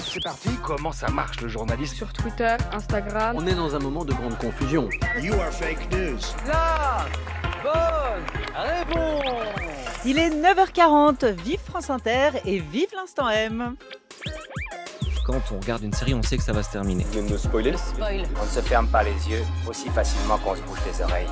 c'est parti. Comment ça marche le journaliste Sur Twitter, Instagram. On est dans un moment de grande confusion. You are fake news. bonne réponse. Il est 9h40. Vive France Inter et vive l'instant M. Quand on regarde une série, on sait que ça va se terminer. On ne se ferme pas les yeux aussi facilement qu'on se bouge les oreilles.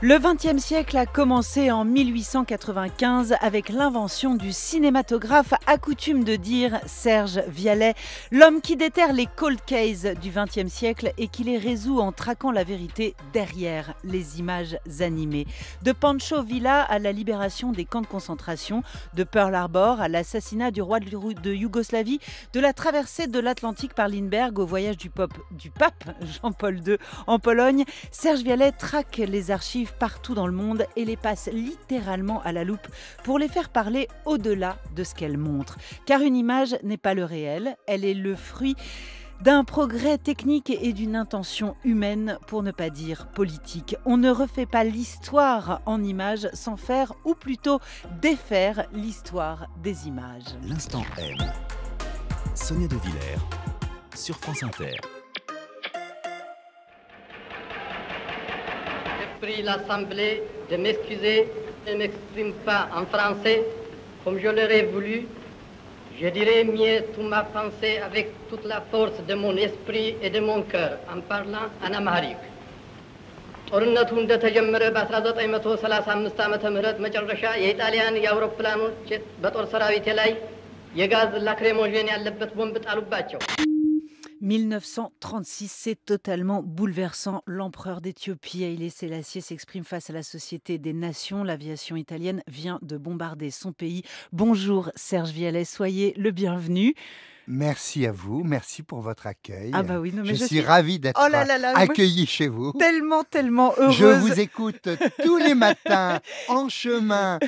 Le XXe siècle a commencé en 1895 avec l'invention du cinématographe à coutume de dire Serge Vialet, l'homme qui déterre les cold cases du XXe siècle et qui les résout en traquant la vérité derrière les images animées. De Pancho Villa à la libération des camps de concentration, de Pearl Harbor à l'assassinat du roi de Yougoslavie, de la traversée de l'Atlantique par Lindbergh au voyage du, pop, du pape Jean-Paul II en Pologne, Serge Vialet traque les archives partout dans le monde et les passe littéralement à la loupe pour les faire parler au-delà de ce qu'elles montrent. Car une image n'est pas le réel, elle est le fruit d'un progrès technique et d'une intention humaine, pour ne pas dire politique. On ne refait pas l'histoire en images sans faire, ou plutôt défaire l'histoire des images. L'instant M. Sonia De sur France Inter. prie l'Assemblée de m'excuser et ne m'exprime pas en français comme je l'aurais voulu. Je dirais mieux toute ma pensée avec toute la force de mon esprit et de mon cœur en parlant en amharique. ጦርነቱ እንደተጀመረ በ1935 ዓመተ ምህረት መጨረሻ የኢጣሊያን የአውሮፕላኖች በጦር ሰራዊቴ ላይ የጋዝ ላክሬሞዥን ያለበት ቦምብ ጣሉባቸው። 1936, c'est totalement bouleversant. L'empereur d'Éthiopie, Haïlé Sélassié, s'exprime face à la Société des Nations. L'aviation italienne vient de bombarder son pays. Bonjour Serge Vialet, soyez le bienvenu. Merci à vous, merci pour votre accueil. Ah bah oui, je, suis, ravi d'être oh accueilli chez vous. Tellement, tellement heureuse. Je vous écoute tous les matins en chemin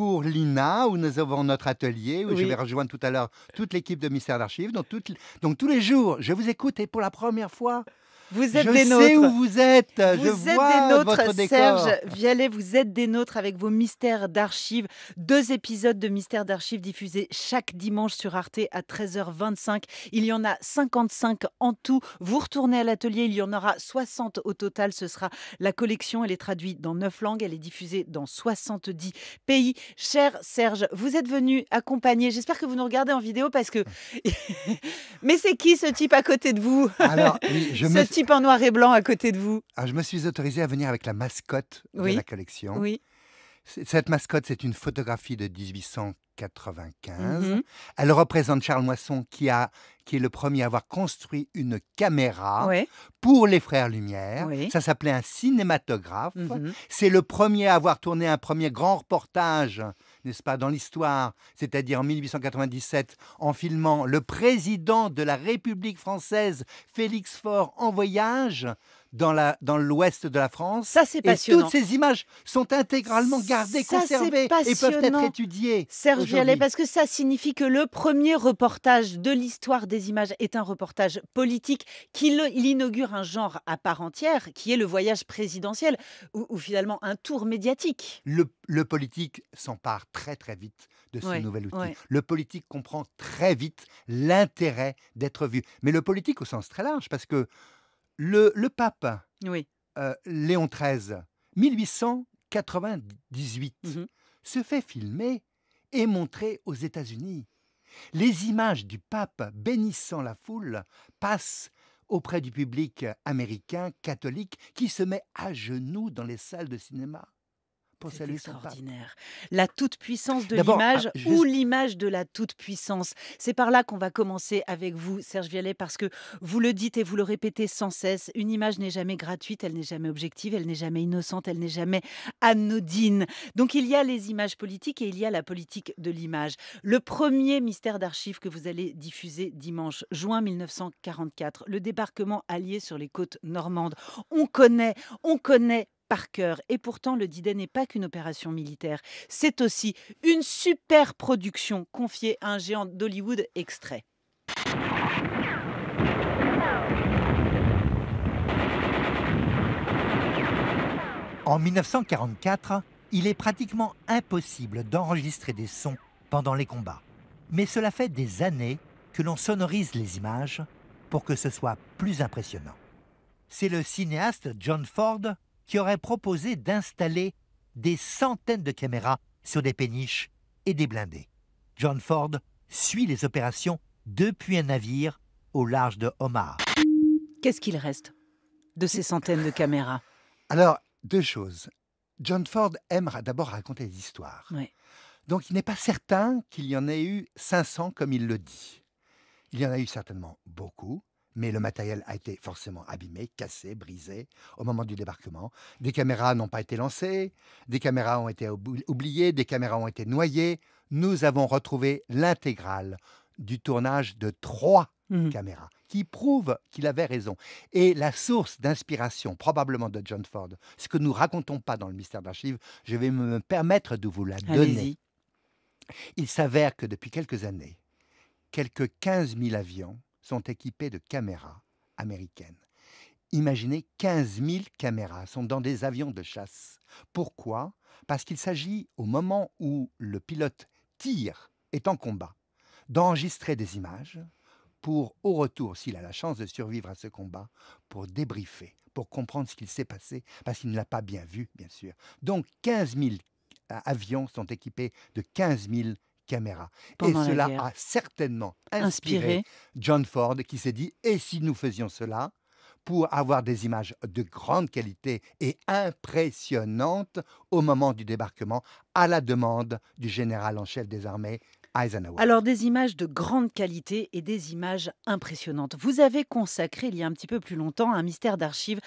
pour l'INA, où nous avons notre atelier, où je vais rejoindre tout à l'heure toute l'équipe de Mystère d'Archives. donc tous les jours, je vous écoute et pour la première fois, vous êtes des nôtres. Je sais où vous êtes. Vous êtes des nôtres, Serge Vous êtes des nôtres avec vos mystères d'archives. Deux épisodes de mystères d'archives diffusés chaque dimanche sur Arte à 13h25. Il y en a 55 en tout. Vous retournez à l'atelier. Il y en aura 60 au total. Ce sera la collection. Elle est traduite dans 9 langues. Elle est diffusée dans 70 pays. Cher Serge, vous êtes venu accompagner. J'espère que vous nous regardez en vidéo parce que. Mais c'est qui ce type à côté de vous Alors, je en noir et blanc à côté de vous ah, Je me suis autorisé à venir avec la mascotte de la collection. Oui. Cette mascotte, c'est une photographie de 1895. Mhm. Elle représente Charles Moisson qui, a, qui est le premier à avoir construit une caméra pour les Frères Lumière. Ça s'appelait un cinématographe. Mhm. C'est le premier à avoir tourné un premier grand reportage n'est-ce pas, dans l'histoire, c'est-à-dire en 1897, en filmant le président de la République française, Félix Faure, en voyage, dans la dans l'ouest de la France. Ça c'est Et toutes ces images sont intégralement gardées, conservées et peuvent être étudiées. Serge Vialet, parce que ça signifie que le premier reportage de l'histoire des images est un reportage politique qui inaugure un genre à part entière qui est le voyage présidentiel ou, finalement un tour médiatique. Le, politique s'empare très très vite de ce nouvel outil. Le politique comprend très vite l'intérêt d'être vu. Mais le politique au sens très large parce que le, pape euh, Léon XIII, 1898, mhm. se fait filmer et montrer aux États-Unis. Les images du pape bénissant la foule passent auprès du public américain catholique qui se met à genoux dans les salles de cinéma. C'est extraordinaire. La toute-puissance de l'image ah, ou l'image de la toute-puissance. C'est par là qu'on va commencer avec vous, Serge Vialet, parce que vous le dites et vous le répétez sans cesse. Une image n'est jamais gratuite, elle n'est jamais objective, elle n'est jamais innocente, elle n'est jamais anodine. Donc il y a les images politiques et il y a la politique de l'image. Le premier mystère d'archives que vous allez diffuser dimanche, juin 1944, le débarquement allié sur les côtes normandes. On connaît, on connaît par cœur. Et pourtant, le D-Day n'est pas qu'une opération militaire. C'est aussi une super production confiée à un géant d'Hollywood extrait. En 1944, il est pratiquement impossible d'enregistrer des sons pendant les combats. Mais cela fait des années que l'on sonorise les images pour que ce soit plus impressionnant. C'est le cinéaste John Ford qui aurait proposé d'installer des centaines de caméras sur des péniches et des blindés. John Ford suit les opérations depuis un navire au large de Omaha. Qu'est-ce qu'il reste de ces centaines de caméras Alors, deux choses. John Ford aimera d'abord raconter des histoires. Donc il n'est pas certain qu'il y en ait eu 500 comme il le dit. Il y en a eu certainement beaucoup, mais le matériel a été forcément abîmé, cassé, brisé au moment du débarquement. Des caméras n'ont pas été lancées, des caméras ont été oubliées, des caméras ont été noyées. Nous avons retrouvé l'intégrale du tournage de trois mmh caméras, qui prouvent qu'il avait raison. Et la source d'inspiration, probablement de John Ford, ce que nous racontons pas dans le mystère d'archives, je vais me permettre de vous la donner. Il s'avère que depuis quelques années, quelques 15 000 avions sont équipés de caméras américaines. Imaginez, 15 000 caméras sont dans des avions de chasse. Pourquoi Parce qu'il s'agit, au moment où le pilote tire, est en combat, d'enregistrer des images pour, au retour, s'il a la chance de survivre à ce combat, pour débriefer, pour comprendre ce qu'il s'est passé, parce qu'il ne l'a pas bien vu, bien sûr. Donc 15 000 euh, avions sont équipés de 15 000 et cela a certainement inspiré, John Ford qui s'est dit, et si nous faisions cela pour avoir des images de grande qualité et impressionnantes au moment du débarquement à la demande du général en chef des armées alors des images de grande qualité et des images impressionnantes. Vous avez consacré il y a un petit peu plus longtemps un mystère d'archives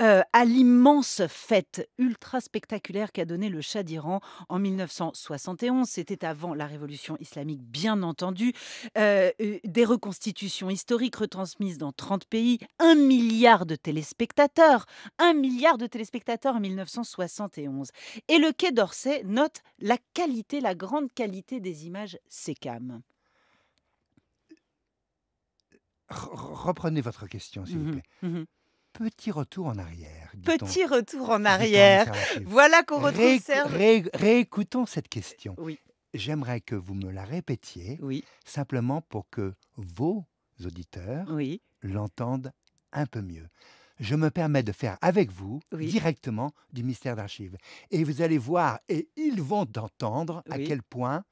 euh, à l'immense fête ultra spectaculaire qu'a donné le Shah d'Iran en 1971. C'était avant la révolution islamique, bien entendu. Euh, euh, des reconstitutions historiques retransmises dans 30 pays, un milliard de téléspectateurs, un milliard de téléspectateurs en 1971. Et le Quai d'Orsay note la qualité, la grande qualité des images Sécam Reprenez votre question, s'il vous mhm, plaît. Mhm. Petit retour en arrière. Petit retour en arrière. Voilà qu'on retrouve réécoutons cette question. Oui. J'aimerais que vous me la répétiez, oui. simplement pour que vos auditeurs oui. l'entendent un peu mieux. Je me permets de faire avec vous directement du mystère d'archives. Et vous allez voir, et ils vont entendre à quel point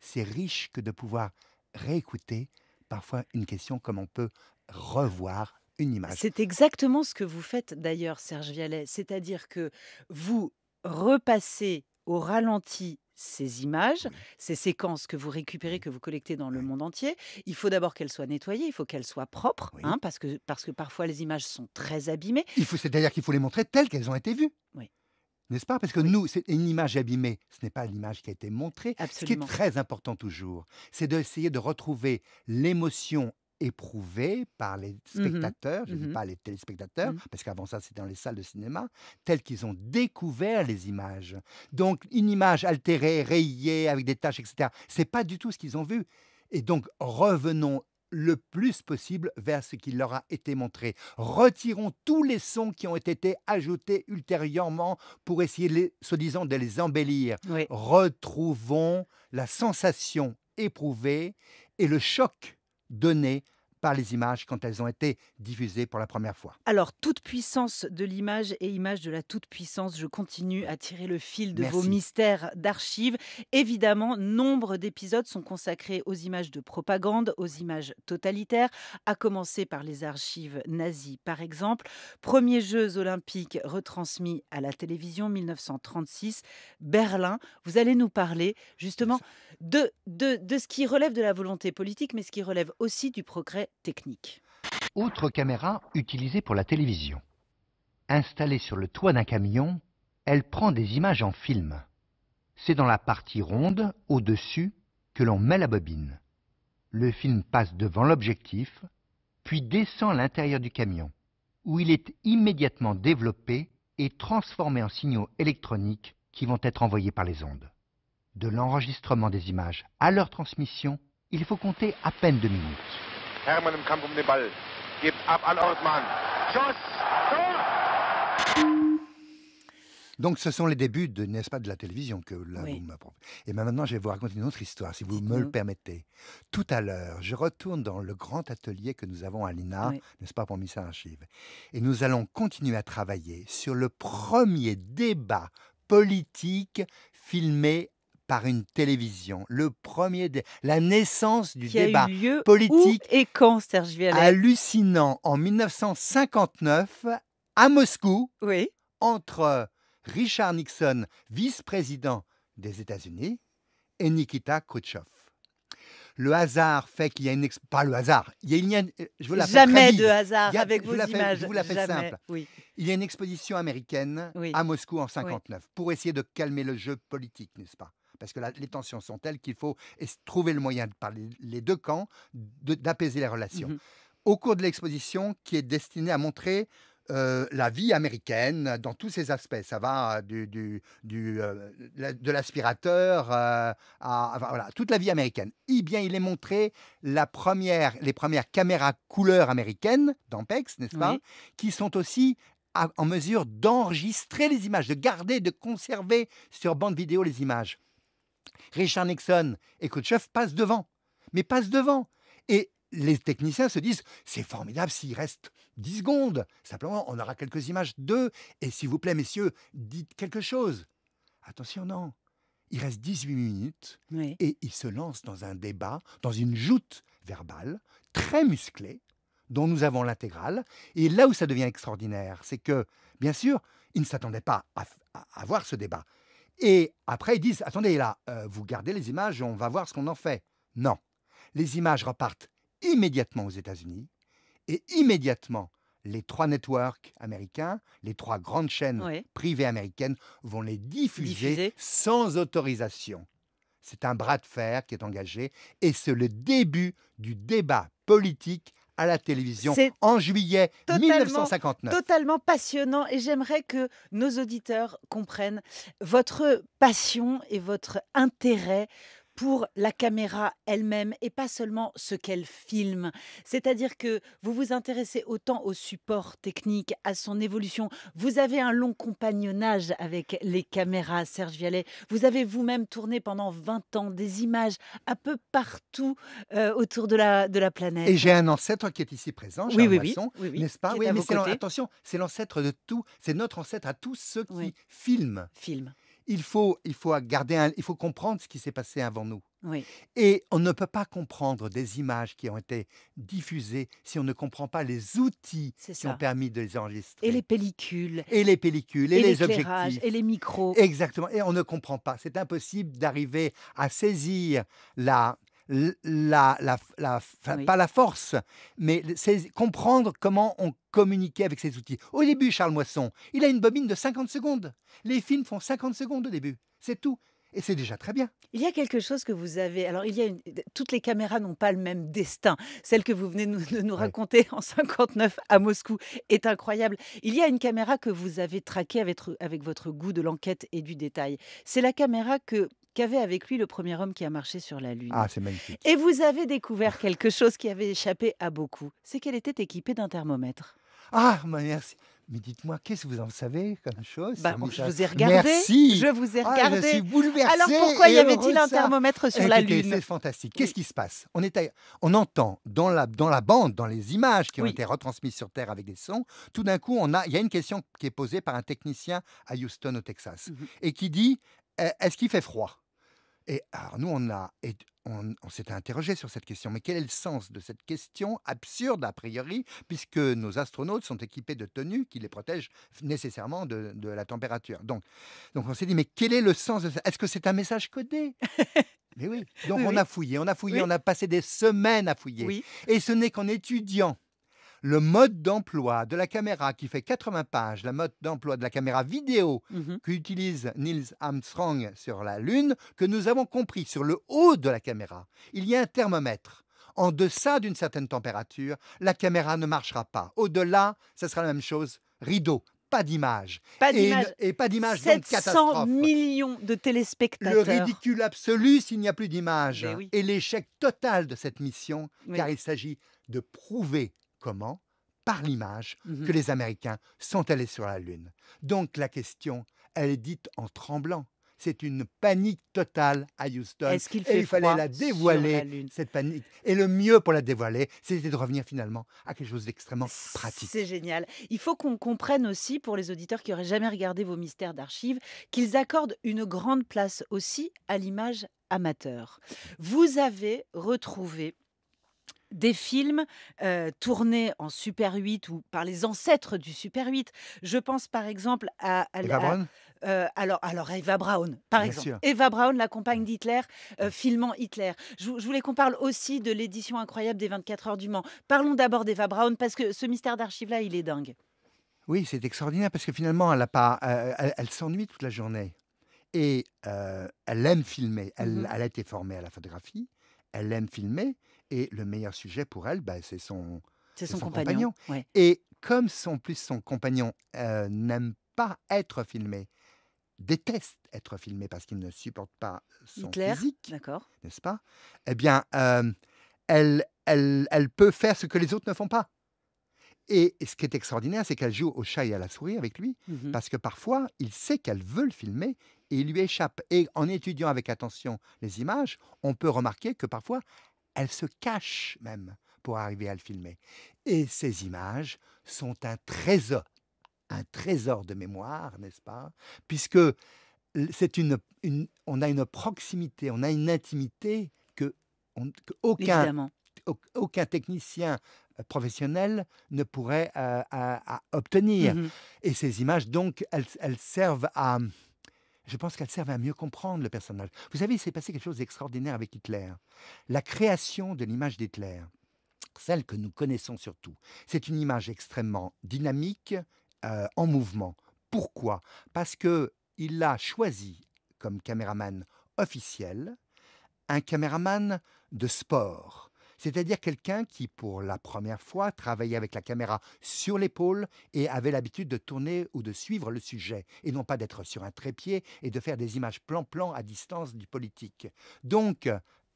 c'est riche que de pouvoir réécouter parfois une question comme on peut revoir une image. C'est exactement ce que vous faites d'ailleurs, Serge Vialet, c'est-à-dire que vous repassez au ralenti ces images, ces séquences que vous récupérez, que vous collectez dans le monde entier. Il faut d'abord qu'elles soient nettoyées, il faut qu'elles soient propres, hein, parce, que, parce que parfois les images sont très abîmées. Il faut, c'est-à-dire qu'il faut les montrer telles qu'elles ont été vues. Oui n'est-ce pas Parce que nous, c'est une image abîmée, ce n'est pas l'image qui a été montrée. Ce qui est très important toujours, c'est d'essayer de retrouver l'émotion éprouvée par les mmh spectateurs, je ne mmh dis pas les téléspectateurs, mmh. parce qu'avant ça c'était dans les salles de cinéma, telles qu'ils ont découvert les images. Donc une image altérée, rayée, avec des taches, etc. C'est pas du tout ce qu'ils ont vu. Et donc revenons le plus possible vers ce qui leur a été montré. Retirons tous les sons qui ont été ajoutés ultérieurement pour essayer, soi-disant, de les embellir. Retrouvons la sensation éprouvée et le choc donné par les images quand elles ont été diffusées pour la première fois. Alors, toute puissance de l'image et image de la toute-puissance, je continue à tirer le fil de vos mystères d'archives. Évidemment, nombre d'épisodes sont consacrés aux images de propagande, aux images totalitaires, à commencer par les archives nazies, par exemple. Premiers Jeux olympiques retransmis à la télévision 1936, Berlin. Vous allez nous parler justement de, de, de ce qui relève de la volonté politique, mais ce qui relève aussi du progrès technique. Autre caméra utilisée pour la télévision. Installée sur le toit d'un camion, elle prend des images en film. C'est dans la partie ronde, au-dessus, que l'on met la bobine. Le film passe devant l'objectif, puis descend à l'intérieur du camion, où il est immédiatement développé et transformé en signaux électroniques qui vont être envoyés par les ondes. De l'enregistrement des images à leur transmission, il faut compter à peine deux minutes. Hermann im Kampf um den Ball. ab Donc, ce sont les débuts, de, n'est-ce pas, de la télévision que vous Et maintenant, je vais vous raconter une autre histoire, si vous me le permettez. Tout à l'heure, je retourne dans le grand atelier que nous avons à l'INA, n'est-ce pas, pour Missa Archive. Et nous allons continuer à travailler sur le premier débat politique filmé par une télévision. Le premier, la naissance du débat politique et quand hallucinant en 1959 à Moscou, oui. entre Richard Nixon, vice-président des États-Unis, et Nikita Khrouchtchev. Le hasard fait qu'il y a une pas le hasard. Il je jamais de hasard avec Il y une exposition américaine à Moscou en 59 pour essayer de calmer le jeu politique, n'est-ce pas parce que les tensions sont telles qu'il faut trouver le moyen, par les deux camps, d'apaiser les relations. Mmh Au cours de l'exposition, qui est destinée à montrer euh, la vie américaine dans tous ses aspects. Ça va euh, du, du, euh, de l'aspirateur à, voilà, toute la vie américaine. Eh bien, il est montré la première, les premières caméras couleur américaines d'Ampex, n'est-ce pas, qui sont aussi en mesure d'enregistrer les images, de garder, de conserver sur bande vidéo les images. Richard Nixon et Kutchev passent devant, mais passent devant. Et les techniciens se disent c'est formidable s'il reste 10 secondes. Simplement, on aura quelques images d'eux. Et s'il vous plaît, messieurs, dites quelque chose. Attention, non. Il reste 18 minutes et il se lance dans un débat, dans une joute verbale très musclée dont nous avons l'intégrale. Et là où ça devient extraordinaire, c'est que, bien sûr, il ne s'attendait pas à, avoir ce débat. Et après, ils disent, attendez, là, euh, vous gardez les images, on va voir ce qu'on en fait. Non. Les images repartent immédiatement aux États-Unis et immédiatement, les trois networks américains, les trois grandes chaînes privées américaines vont les diffuser. sans autorisation. C'est un bras de fer qui est engagé et c'est le début du débat politique à la télévision en juillet totalement, 1959. Totalement passionnant et j'aimerais que nos auditeurs comprennent votre passion et votre intérêt pour la caméra elle-même et pas seulement ce qu'elle filme. C'est-à-dire que vous vous intéressez autant au support technique, à son évolution. Vous avez un long compagnonnage avec les caméras, Serge Vialet. Vous avez vous-même tourné pendant 20 ans des images un peu partout euh, autour de la, de la planète. Et j'ai un ancêtre qui est ici présent, jean oui, oui, oui n'est-ce pas Oui, mais attention, c'est l'ancêtre de tout, c'est notre ancêtre à tous ceux qui filment. Filment il faut, il faut garder, il faut comprendre ce qui s'est passé avant nous. Et on ne peut pas comprendre des images qui ont été diffusées si on ne comprend pas les outils qui ont permis de les enregistrer. Et les pellicules. Et les pellicules, et, et les objectifs. Et les micros. Exactement. Et on ne comprend pas. C'est impossible d'arriver à saisir la, pas la force, mais c'est comprendre comment on communiquait avec ces outils. Au début, Charles Moisson, il a une bobine de 50 secondes. Les films font 50 secondes au début, c'est tout. Et c'est déjà très bien. Il y a quelque chose que vous avez. Alors, il y a toutes les caméras n'ont pas le même destin. Celle que vous venez de nous, raconter en 59 à Moscou est incroyable. Il y a une caméra que vous avez traquée avec votre goût de l'enquête et du détail. C'est la caméra que qu'avait avec lui le premier homme qui a marché sur la Lune. Ah, c'est magnifique. Et vous avez découvert quelque chose qui avait échappé à beaucoup, c'est qu'elle était équipée d'un thermomètre. Ah, merci. Mais dites-moi, qu'est-ce que vous en savez comme chose bah, Je vous ai regardé. Ah, je vous ai regardé. suis Alors pourquoi y avait-il un thermomètre sur la Lune C'est fantastique. Qu'est-ce qui se passe on, est on entend dans la, dans la bande, dans les images qui ont été retransmises sur Terre avec des sons, tout d'un coup, on a... il y a une question qui est posée par un technicien à Houston, au Texas, mmh et qui dit, «Euh, est-ce qu'il fait froid et alors nous, on, a, on, s'était interrogé sur cette question, mais quel est le sens de cette question absurde a priori, puisque nos astronautes sont équipés de tenues qui les protègent nécessairement de, de la température. Donc, donc on s'est dit, mais quel est le sens de ça Est-ce que c'est un message codé Mais oui. Donc on a fouillé, on a fouillé, on a passé des semaines à fouiller. Et ce n'est qu'en étudiant le mode d'emploi de la caméra qui fait 80 pages, le mode d'emploi de la caméra vidéo mmh qu'utilise Niels Armstrong sur la Lune, que nous avons compris sur le haut de la caméra, il y a un thermomètre. En deçà d'une certaine température, la caméra ne marchera pas. Au-delà, ce sera la même chose. Rideau, pas d'image. Pas d'image. Et, pas d'image, 700 millions de téléspectateurs. Le ridicule absolu s'il n'y a plus d'image. Et l'échec total de cette mission, car il s'agit de prouver Comment Par l'image mmh que les Américains sont allés sur la Lune. Donc la question, elle est dite en tremblant. C'est une panique totale à Houston. Est-ce qu'il et il fallait la dévoiler, cette panique. Et le mieux pour la dévoiler, c'était de revenir finalement à quelque chose d'extrêmement pratique. C'est génial. Il faut qu'on comprenne aussi, pour les auditeurs qui n'auraient jamais regardé vos mystères d'archives, qu'ils accordent une grande place aussi à l'image amateur. Vous avez retrouvé des films tournés en Super 8 ou par les ancêtres du Super 8. Je pense par exemple à... Eva alors, alors Eva Braun, par exemple. Eva Braun, la compagne d'Hitler, filmant Hitler. Je, voulais qu'on parle aussi de l'édition incroyable des 24 heures du Mans. Parlons d'abord d'Eva Braun, parce que ce mystère d'archives-là, il est dingue. Oui, c'est extraordinaire, parce que finalement, elle, euh, elle, s'ennuie toute la journée. Et elle aime filmer. Mmh elle a été formée à la photographie. Elle aime filmer et le meilleur sujet pour elle, bah, c'est son, compagnon. Et comme son plus son compagnon euh, n'aime pas être filmé, déteste être filmé parce qu'il ne supporte pas son physique, d'accord, n'est-ce pas Eh bien, euh, elle, elle, peut faire ce que les autres ne font pas. Et ce qui est extraordinaire, c'est qu'elle joue au chat et à la souris avec lui, mmh parce que parfois, il sait qu'elle veut le filmer et il lui échappe. Et en étudiant avec attention les images, on peut remarquer que parfois, elle se cache même pour arriver à le filmer. Et ces images sont un trésor, un trésor de mémoire, n'est-ce pas Puisque c'est une, on a une proximité, on a une intimité que, aucun, aucun technicien euh, professionnel ne pourrait euh, à, obtenir. Mmh Et ces images, donc, elles servent à, je pense qu'elle servait à mieux comprendre le personnage. Vous savez, il s'est passé quelque chose d'extraordinaire avec Hitler. La création de l'image d'Hitler, celle que nous connaissons surtout, c'est une image extrêmement dynamique, euh, en mouvement. Pourquoi Parce que il a choisi comme caméraman officiel un caméraman de sport c'est-à-dire quelqu'un qui, pour la première fois, travaillait avec la caméra sur l'épaule et avait l'habitude de tourner ou de suivre le sujet, et non pas d'être sur un trépied et de faire des images plan-plan à distance du politique. Donc,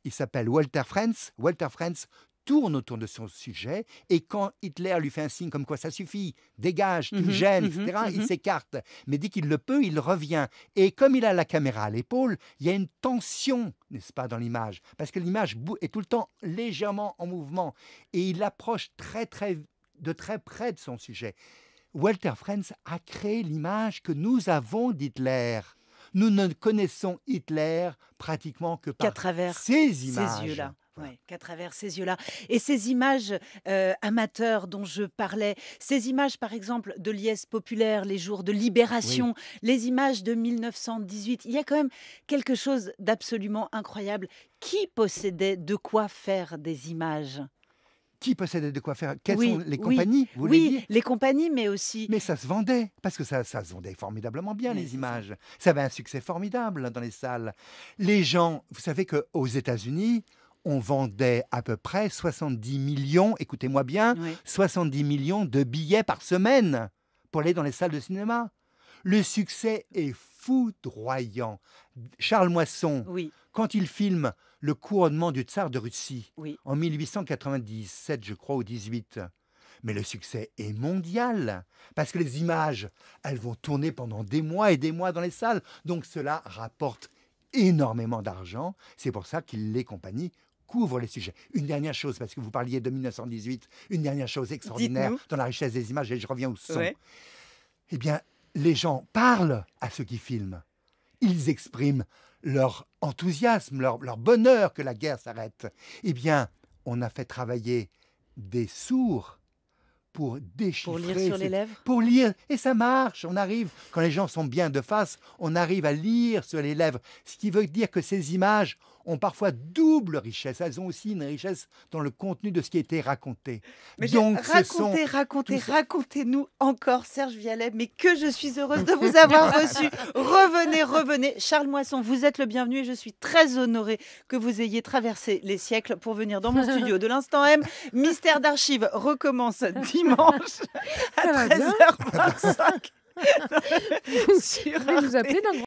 il s'appelle Walter Friends. Walter Friends tourne autour de son sujet, et quand Hitler lui fait un signe comme quoi ça suffit, dégage, tu mmh mmh etc., mmh il s'écarte. Mais dès qu'il le peut, il revient. Et comme il a la caméra à l'épaule, il y a une tension, n'est-ce pas, dans l'image, parce que l'image est tout le temps légèrement en mouvement, et il approche très, très, de très près de son sujet. Walter Frenz a créé l'image que nous avons d'Hitler nous ne connaissons Hitler pratiquement que par ces images. là qu'à travers ces yeux-là. Et ces images euh, amateurs dont je parlais, ces images par exemple de liesse populaire, les jours de libération, les images de 1918, il y a quand même quelque chose d'absolument incroyable. Qui possédait de quoi faire des images qui possédait de quoi faire Quelles sont les compagnies Oui, les compagnies, mais aussi. Mais ça se vendait, parce que ça, se vendait formidablement bien, les images. Ça. ça avait un succès formidable dans les salles. Les gens, vous savez qu'aux États-Unis, on vendait à peu près 70 millions, écoutez-moi bien, 70 millions de billets par semaine pour aller dans les salles de cinéma. Le succès est foudroyant. Charles Moisson, quand il filme le couronnement du tsar de Russie en 1897, je crois, ou 18, mais le succès est mondial parce que les images, elles vont tourner pendant des mois et des mois dans les salles, donc cela rapporte énormément d'argent. C'est pour ça qu'il les compagnies les sujets. Une dernière chose, parce que vous parliez de 1918, une dernière chose extraordinaire dans la richesse des images, et je reviens au son. Eh bien, les gens parlent à ceux qui filment. Ils expriment leur enthousiasme, leur, leur bonheur que la guerre s'arrête. Eh bien, on a fait travailler des sourds pour déchiffrer. Pour lire sur les lèvres Pour lire. Et ça marche. On arrive, quand les gens sont bien de face, on arrive à lire sur les lèvres. Ce qui veut dire que ces images ont parfois double richesse. Elles ont aussi une richesse dans le contenu de ce qui a été raconté. Mais Donc, racontez, racontez, racontez-nous encore, Serge Vialet. Mais que je suis heureuse de vous avoir reçu. Revenez, revenez. Charles Moisson, vous êtes le bienvenu et je suis très honorée que vous ayez traversé les siècles pour venir dans mon studio de l'instant M. Mystère d'archives recommence dimanche à 13h25.